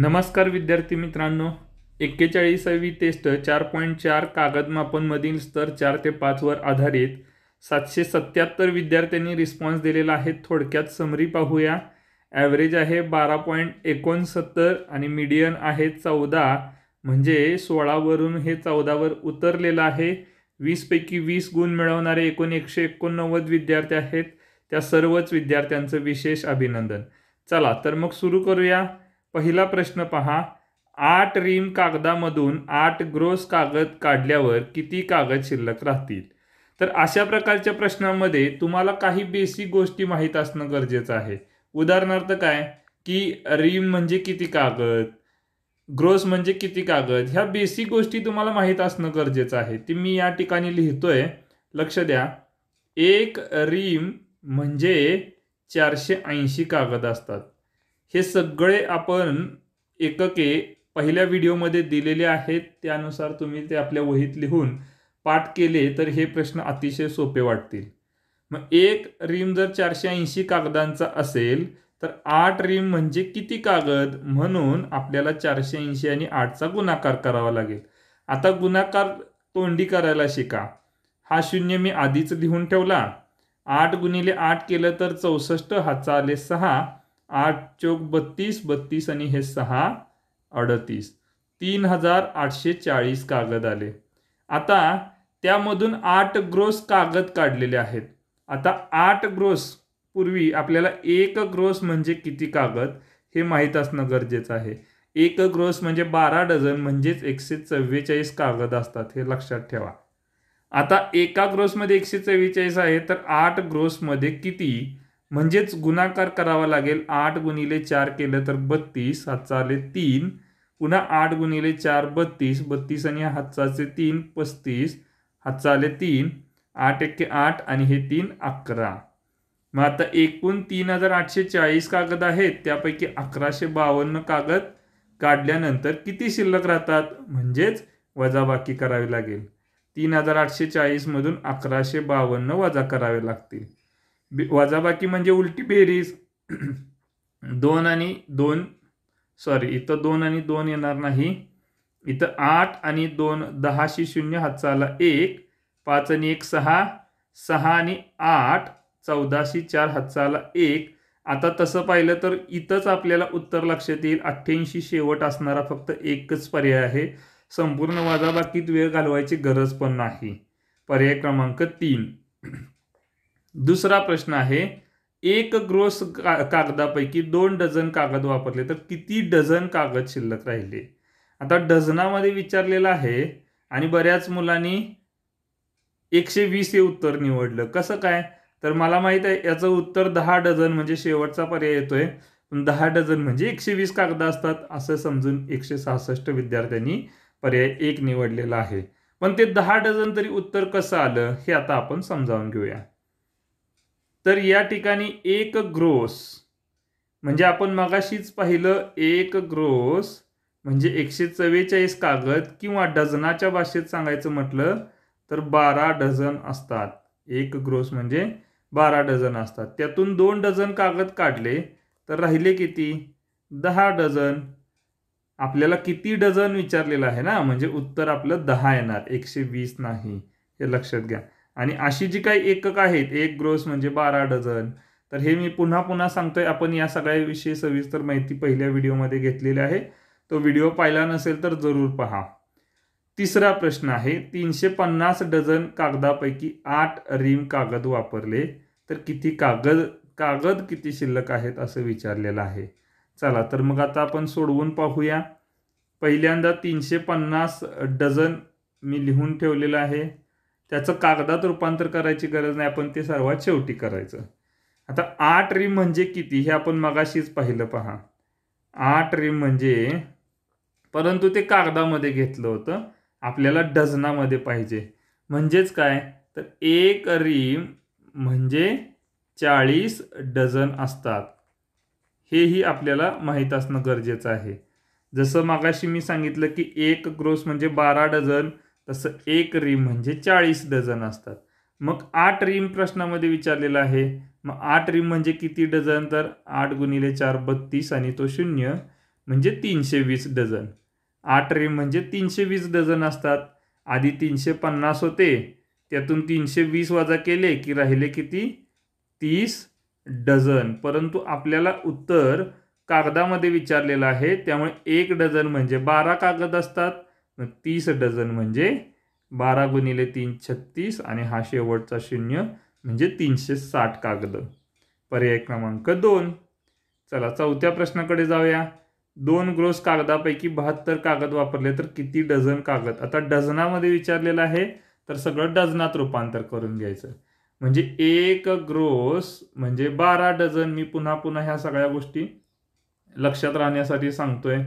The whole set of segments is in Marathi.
नमस्कार विद्यार्थी मित्रांनो एक्केचाळीसावी टेस्ट चार पॉईंट चार कागदमापनमधील स्तर चार ते पाचवर आधारित सातशे सत्याहत्तर विद्यार्थ्यांनी रिस्पॉन्स दिलेला आहे थोडक्यात समरी पाहूया ॲव्हरेज आहे बारा पॉईंट एकोणसत्तर आणि मीडियन आहे चौदा म्हणजे सोळावरून हे चौदावर उतरलेलं आहे वीसपैकी वीस गुण मिळवणारे एकूण एकशे एकोणनव्वद विद्यार्थी आहेत त्या सर्वच विद्यार्थ्यांचं विशेष अभिनंदन चला तर मग सुरू करूया पहिला प्रश्न पहा आठ रीम कागदामधून आठ ग्रोस कागद काढल्यावर किती कागद शिल्लक राहतील तर अशा प्रकारच्या प्रश्नामध्ये तुम्हाला काही बेसिक गोष्टी माहीत असणं गरजेचं आहे उदाहरणार्थ काय की रीम म्हणजे किती कागद ग्रोस म्हणजे किती कागद ह्या बेसिक गोष्टी तुम्हाला माहीत असणं गरजेचं आहे ती मी या ठिकाणी लिहितोय लक्ष द्या एक रीम म्हणजे चारशे ऐंशी कागद असतात हे सगळे आपण एकके पहिल्या व्हिडिओमध्ये दिलेले आहेत त्यानुसार तुम्ही ते आपल्या वहीत लिहून पाठ केले तर हे प्रश्न अतिशय सोपे वाटतील मग एक रीम जर चारशे ऐंशी कागदांचा असेल तर आठ रीम म्हणजे किती कागद म्हणून आपल्याला चारशे ऐंशी आणि आठचा गुणाकार करावा लागेल आता गुणाकार तोंडी करायला शिका हा शून्य मी आधीच लिहून ठेवला आठ गुणिले आठ केलं तर चौसष्ट हाचा आले सहा आठ चौक बत्तीस बत्तीस आणि हे सहा अडतीस तीन हजार आठशे चाळीस कागद आले आता त्यामधून आठ ग्रोस कागद काढलेले आहेत आता आठ ग्रोस पूर्वी आपल्याला एक ग्रोस म्हणजे किती कागद हे माहीत असणं गरजेचं आहे एक ग्रोस म्हणजे बारा डझन म्हणजेच एकशे चव्वेचाळीस कागद असतात हे लक्षात ठेवा आता एका ग्रोसमध्ये एकशे चव्वेचाळीस आहे तर आठ ग्रोसमध्ये किती म्हणजेच गुणाकार करावा लागेल आठ गुणिले चार केलं तर बत्तीस आले तीन पुन्हा आठ गुणिले चार बत्तीस बत्तीस आणि हातचाचे तीन पस्तीस हातचाले तीन आठ एके आठ आणि हे तीन अकरा मग आता एकूण तीन हजार आठशे चाळीस कागद आहेत त्यापैकी अकराशे बावन्न कागद काढल्यानंतर किती शिल्लक राहतात म्हणजेच वजाबाकी करावी लागेल तीन हजार आठशे चाळीसमधून अकराशे बावन्न वजा करावे लागतील वजाबाकी म्हणजे उलटी बेरीज दोन आणि दोन सॉरी इथं दोन आणि दोन येणार नाही इथं आठ आणि दोन दहाशी शून्य हातचाला एक पाच आणि एक सहा सहा आणि आठ चौदाशी चार हातचाला एक आता तसं पाहिलं तर इथंच आपल्याला उत्तर लक्षात येईल अठ्ठ्याऐंशी शेवट असणारा फक्त एकच पर्याय आहे संपूर्ण वाजाबाकीत वेळ घालवायची गरज पण नाही पर्याय क्रमांक तीन दुसरा प्रश्न आहे एक ग्रोस का कागदापैकी दोन डझन कागद वापरले तर किती डझन कागद शिल्लक राहिले आता डझनामध्ये विचारलेलं आहे आणि बऱ्याच मुलांनी एकशे वीस हे उत्तर निवडलं कसं काय तर मला माहीत आहे याचं उत्तर दहा डझन म्हणजे शेवटचा पर्याय येतोय पण दहा डझन म्हणजे एकशे वीस कागद असतात असं समजून एकशे सहासष्ट विद्यार्थ्यांनी पर्याय एक निवडलेला आहे पण ते दहा डझन तरी उत्तर कसं आलं हे आता आपण समजावून घेऊया तर या ठिकाणी एक ग्रोस म्हणजे आपण मगाशीच पाहिलं एक ग्रोस म्हणजे एकशे चव्वेचाळीस कागद किंवा डझनाच्या भाषेत सांगायचं म्हटलं तर बारा डझन असतात एक ग्रोस म्हणजे बारा डझन असतात त्यातून दोन डझन कागद काढले तर राहिले किती दहा डझन आपल्याला किती डझन विचारलेलं आहे ना म्हणजे उत्तर आपलं दहा येणार एकशे वीस नाही हे लक्षात घ्या आणि अशी जी काही एकक आहेत एक ग्रोस म्हणजे बारा डझन तर हे मी पुन्हा पुन्हा सांगतोय आपण या सगळ्याविषयी सविस्तर माहिती पहिल्या व्हिडिओमध्ये घेतलेली आहे तो व्हिडिओ पाहिला नसेल तर जरूर पहा तिसरा प्रश्न आहे तीनशे पन्नास डझन कागदापैकी आठ रिम कागद वापरले तर किती कागद कागद किती शिल्लक आहेत असं विचारलेलं आहे चला तर मग आता आपण सोडवून पाहूया पहिल्यांदा तीनशे पन्नास डझन मी लिहून ठेवलेलं आहे त्याचं कागदात रूपांतर करायची गरज नाही आपण ते सर्वात शेवटी करायचं आता आठ रिम म्हणजे किती हे आपण मगाशीच पाहिलं पहा आठ रिम म्हणजे परंतु ते कागदामध्ये घेतलं होतं आपल्याला डझनामध्ये पाहिजे म्हणजेच काय तर एक रिम म्हणजे चाळीस डझन असतात हेही आपल्याला माहीत असणं गरजेचं आहे जसं मागाशी मी सांगितलं की एक ग्रोस म्हणजे बारा डझन तसं एक रिम म्हणजे चाळीस डझन असतात मग आठ रिम प्रश्नामध्ये विचारलेला आहे मग आठ रिम म्हणजे किती डझन तर आठ गुणिले चार बत्तीस आणि तो शून्य म्हणजे तीनशे वीस डझन आठ रिम म्हणजे तीनशे वीस डझन असतात आधी तीनशे पन्नास होते त्यातून तीनशे वीस वाजा केले की राहिले किती तीस डझन परंतु आपल्याला उत्तर कागदामध्ये विचारलेलं आहे त्यामुळे एक डझन म्हणजे बारा कागद असतात मग तीस डझन म्हणजे बारा गुणिले तीन छत्तीस आणि हा शेवटचा शून्य म्हणजे तीनशे साठ कागद पर्याय क्रमांक दोन चला चौथ्या प्रश्नाकडे जाऊया दोन ग्रोस कागदापैकी बहात्तर कागद वापरले तर किती डझन कागद आता डझनामध्ये विचारलेलं आहे तर सगळं डझनात रूपांतर करून घ्यायचं म्हणजे एक ग्रोस म्हणजे बारा डझन मी पुन्हा पुन्हा ह्या सगळ्या गोष्टी लक्षात राहण्यासाठी सांगतोय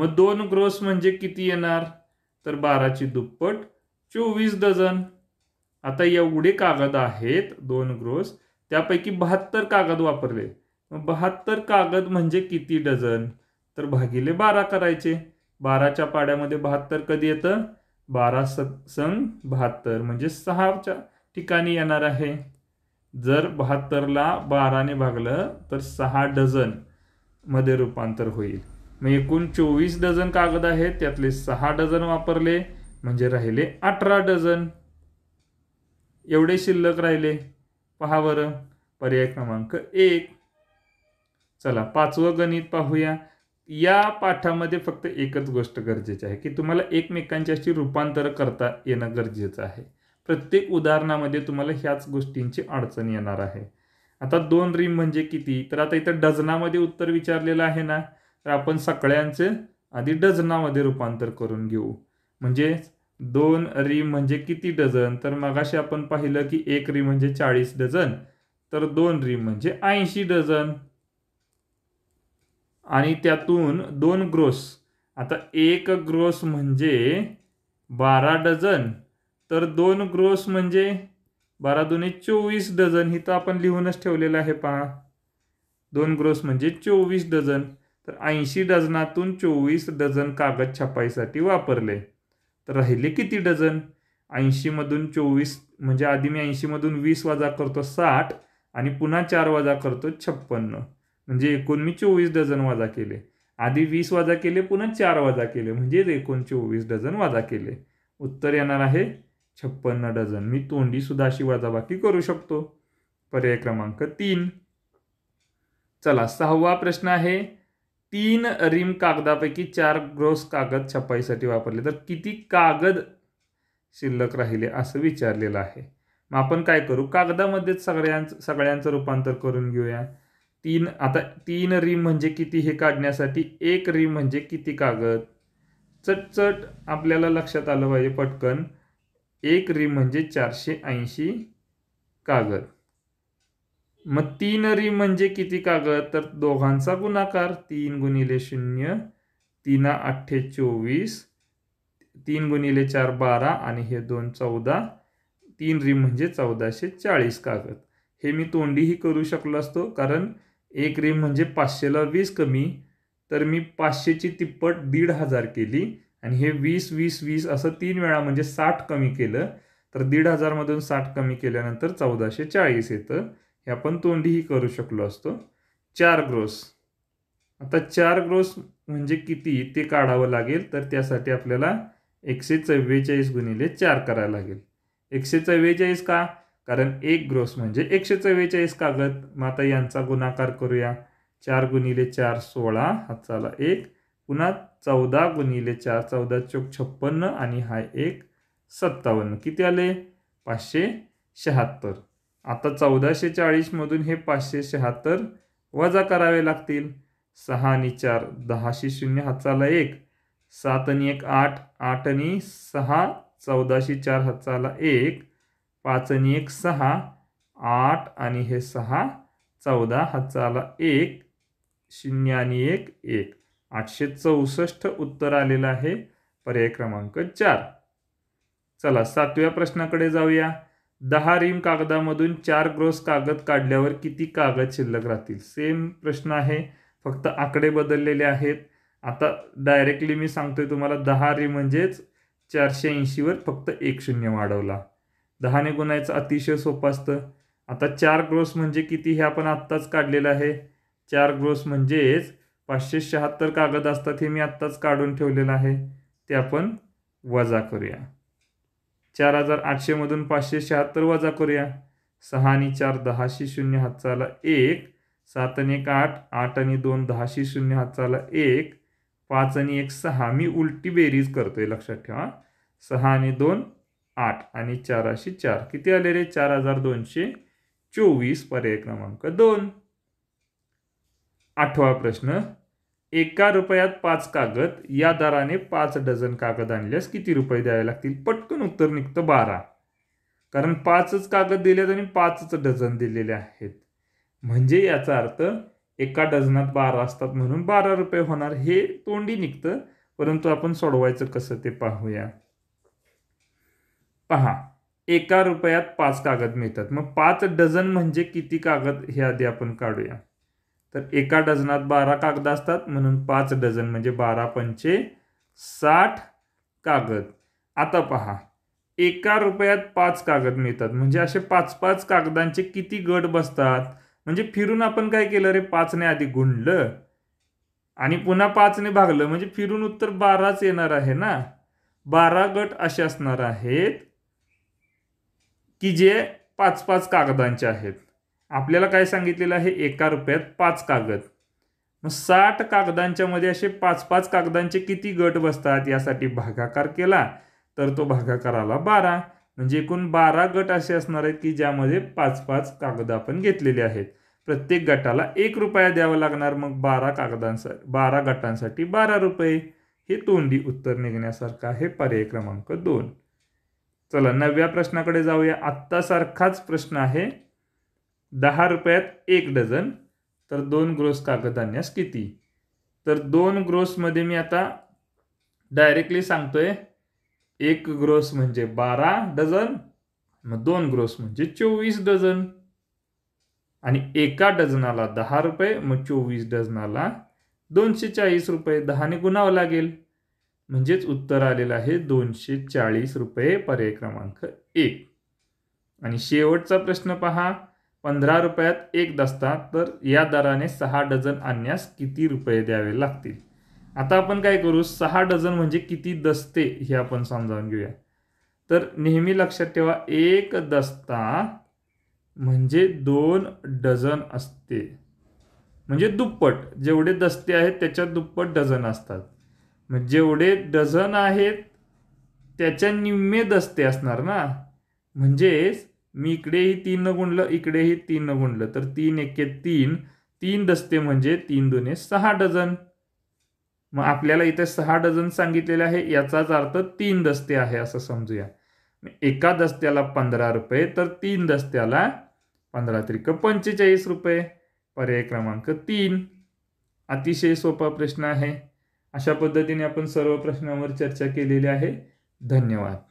मग दोन ग्रोस म्हणजे किती येणार तर बाराची दुप्पट चोवीस डझन आता एवढे कागद आहेत दोन ग्रोस त्यापैकी बहात्तर कागद वापरले मग बहात्तर कागद म्हणजे किती डझन तर भागिले बारा करायचे बाराच्या पाड्यामध्ये बहात्तर कधी येतं बारा स संघ बहात्तर म्हणजे सहाच्या ठिकाणी येणार आहे जर बहात्तरला बाराने भागलं तर सहा डझन मध्ये रूपांतर होईल मग एकूण चोवीस डझन कागद आहेत त्यातले सहा डझन वापरले म्हणजे राहिले अठरा डझन एवढे शिल्लक राहिले पहा बरं पर्याय क्रमांक एक चला पाचवं गणित पाहूया या पाठामध्ये फक्त एकच गोष्ट गरजेची आहे की तुम्हाला एकमेकांच्याशी अशी रूपांतर करता येणं गरजेचं आहे प्रत्येक उदाहरणामध्ये तुम्हाला ह्याच गोष्टींची अडचण येणार आहे आता दोन रिम म्हणजे किती तर आता इथं डझनामध्ये उत्तर विचारलेलं आहे ना तर आपण सगळ्यांचे आधी डझनामध्ये रूपांतर करून घेऊ म्हणजे दोन री म्हणजे किती डझन तर मगाशी आपण पाहिलं की एक री म्हणजे चाळीस डझन तर दोन री म्हणजे ऐंशी डझन आणि त्यातून दोन ग्रोस आता एक ग्रोस म्हणजे बारा डझन तर दोन ग्रोस म्हणजे बारा दोन्ही चोवीस डझन ही तर आपण लिहूनच ठेवलेलं आहे पहा दोन ग्रोस म्हणजे चोवीस डझन तर ऐंशी डझनातून चोवीस डझन कागद छापाईसाठी वापरले तर राहिले किती डझन ऐंशीमधून चोवीस म्हणजे आधी मी ऐंशीमधून वीस वजा करतो साठ आणि पुन्हा चार वजा करतो छप्पन्न म्हणजे एकूण मी चोवीस डझन वजा केले आधी वीस वजा केले पुन्हा चार वजा केले म्हणजे एकूण चोवीस डझन वजा केले उत्तर येणार आहे छप्पन्न डझन मी तोंडीसुद्धा अशी वजाबाकी करू शकतो पर्याय क्रमांक तीन चला सहावा प्रश्न आहे तीन रिम कागदापैकी चार ग्रोस कागद छपाईसाठी वापरले तर किती कागद शिल्लक राहिले असं विचारलेलं आहे मग आपण काय करू कागदामध्येच सगळ्यांचं सगळ्यांचं रूपांतर करून घेऊया तीन आता तीन रिम म्हणजे किती हे काढण्यासाठी एक रिम म्हणजे किती कागद चटचट आपल्याला लक्षात आलं पाहिजे पटकन एक रिम म्हणजे चारशे ऐंशी कागद मग तीन रिम म्हणजे किती कागद तर दोघांचा गुणाकार तीन गुणिले शून्य तीन अठ्ठे चोवीस तीन गुणिले चार बारा आणि हे दोन चौदा तीन रिम म्हणजे चौदाशे चाळीस कागद हे मी तोंडीही करू शकलो असतो कारण एक रिम म्हणजे पाचशेला वीस कमी तर मी पाचशेची तिप्पट दीड हजार केली आणि हे वीस वीस वीस असं तीन वेळा म्हणजे साठ कमी केलं तर दीड हजारमधून साठ कमी केल्यानंतर चौदाशे चाळीस येतं हे आपण तोंडीही करू शकलो असतो चार ग्रोस आता चार ग्रोस म्हणजे किती ते काढावं लागेल तर त्यासाठी आपल्याला एकशे चव्वेचाळीस गुणिले चार करायला लागेल एकशे चव्वेचाळीस का कारण एक ग्रोस म्हणजे एकशे चव्वेचाळीस कागद मग आता यांचा गुणाकार करूया चार गुणिले चार सोळा हा चाला एक पुन्हा चौदा गुणिले चार चौदा चौक छप्पन्न आणि हा एक सत्तावन्न किती आले पाचशे शहात्तर आता चौदाशे चाळीसमधून हे पाचशे शहात्तर वजा करावे लागतील सहा आणि चार दहाशे शून्य हाताला एक सात आणि एक आठ आठ आणि सहा चौदाशे चार हाताला एक पाच आणि एक सहा आठ आणि हे सहा चौदा हाताला एक शून्य आणि एक एक आठशे चौसष्ट उत्तर आलेलं आहे पर्याय क्रमांक चार चला सातव्या प्रश्नाकडे जाऊया दहा रीम कागदामधून चार ग्रोस कागद काढल्यावर किती कागद शिल्लक राहतील सेम प्रश्न आहे फक्त आकडे बदललेले आहेत आता डायरेक्टली मी सांगतोय तुम्हाला दहा रीम म्हणजेच चारशे ऐंशीवर फक्त एक शून्य वाढवला दहाने गुणायचं अतिशय सोपं असतं आता चार ग्रोस म्हणजे किती हे आपण आत्ताच काढलेलं आहे चार ग्रोस म्हणजेच पाचशे शहात्तर कागद असतात हे मी आत्ताच काढून ठेवलेलं आहे ते आपण वजा करूया चार हजार आठशेमधून पाचशे शहात्तर वजा करूया सहा आणि चार दहाशे शून्य हातचाला एक सात आणि एक आठ आठ आणि दोन दहाशे शून्य हात चाला एक पाच आणि एक सहा मी उलटी बेरीज करतोय लक्षात ठेवा सहा आणि दोन आठ आणि चाराशे चार किती आले रे चार हजार दोनशे चोवीस पर्याय क्रमांक दोन आठवा प्रश्न एका रुपयात पाच कागद या दराने पाच डझन कागद आणल्यास किती रुपये द्यावे लागतील पटकन उत्तर निघतं बारा कारण पाचच कागद दिलेत आणि पाचच डझन दिलेले आहेत म्हणजे याचा अर्थ एका डझनात बारा असतात म्हणून बारा रुपये होणार हे तोंडी निघतं परंतु आपण सोडवायचं कसं ते पाहूया पहा एका रुपयात पाच कागद मिळतात मग पाच डझन म्हणजे किती कागद हे आधी आपण काढूया तर एका डझनात बारा कागद असतात म्हणून पाच डझन म्हणजे बारा पंचे साठ कागद आता पहा एका रुपयात पाच कागद मिळतात म्हणजे असे पाच पाच कागदांचे किती गट बसतात म्हणजे फिरून आपण काय केलं रे पाचने आधी गुंडलं आणि पुन्हा पाचने भागलं म्हणजे फिरून उत्तर बाराच येणार आहे ना बारा गट असे असणार आहेत की जे पाच पाच कागदांचे आहेत आपल्याला काय सांगितलेलं आहे एका रुपयात पाच कागद मग साठ कागदांच्या मध्ये असे पाच पाच कागदांचे किती गट बसतात यासाठी भागाकार केला तर तो भागाकाराला बारा म्हणजे एकूण बारा गट असे असणार आहेत की ज्यामध्ये पाच पाच कागद आपण घेतलेले आहेत प्रत्येक गटाला एक रुपया द्यावा लागणार मग बारा कागदांसा बारा गटांसाठी बारा रुपये हे तोंडी उत्तर निघण्यासारखं आहे पर्याय क्रमांक दोन चला नव्या प्रश्नाकडे जाऊया आत्तासारखाच प्रश्न आहे दहा रुपयात एक डझन तर दोन ग्रोस कागदान्यास किती तर दोन ग्रोसमध्ये मी आता डायरेक्टली सांगतोय एक ग्रोस म्हणजे बारा डझन मग दोन ग्रोस म्हणजे चोवीस डझन आणि एका डझनाला दहा रुपये मग चोवीस डझनाला दोनशे चाळीस रुपये दहाने गुणावं लागेल म्हणजेच उत्तर आलेलं आहे दोनशे चाळीस रुपये पर्याय क्रमांक एक आणि शेवटचा प्रश्न पहा पंधरा रुपयात एक दस्ता तर या दराने सहा डझन आणण्यास किती रुपये द्यावे लागतील आता आपण काय करू सहा डझन म्हणजे किती दस्ते हे आपण समजावून घेऊया तर नेहमी लक्षात ठेवा एक दस्ता म्हणजे दोन डझन असते म्हणजे दुप्पट जेवढे दस्ते आहेत त्याच्यात दुप्पट डझन असतात मग जेवढे डझन आहेत त्याच्या निम्मे दस्ते असणार ना म्हणजेच मी इकडेही तीन न गुणलं इकडेही तीन न गुणलं तर तीन एके तीन तीन दस्ते म्हणजे तीन दोने सहा डझन मग आपल्याला इथे सहा डझन सांगितलेले आहे याचाच अर्थ तीन दस्ते आहे असं समजूया एका दस्त्याला पंधरा रुपये तर तीन दस्त्याला पंधरा त्रिक पंचेचाळीस रुपये पर्याय क्रमांक तीन अतिशय सोपा प्रश्न आहे अशा पद्धतीने आपण सर्व प्रश्नांवर चर्चा केलेली आहे धन्यवाद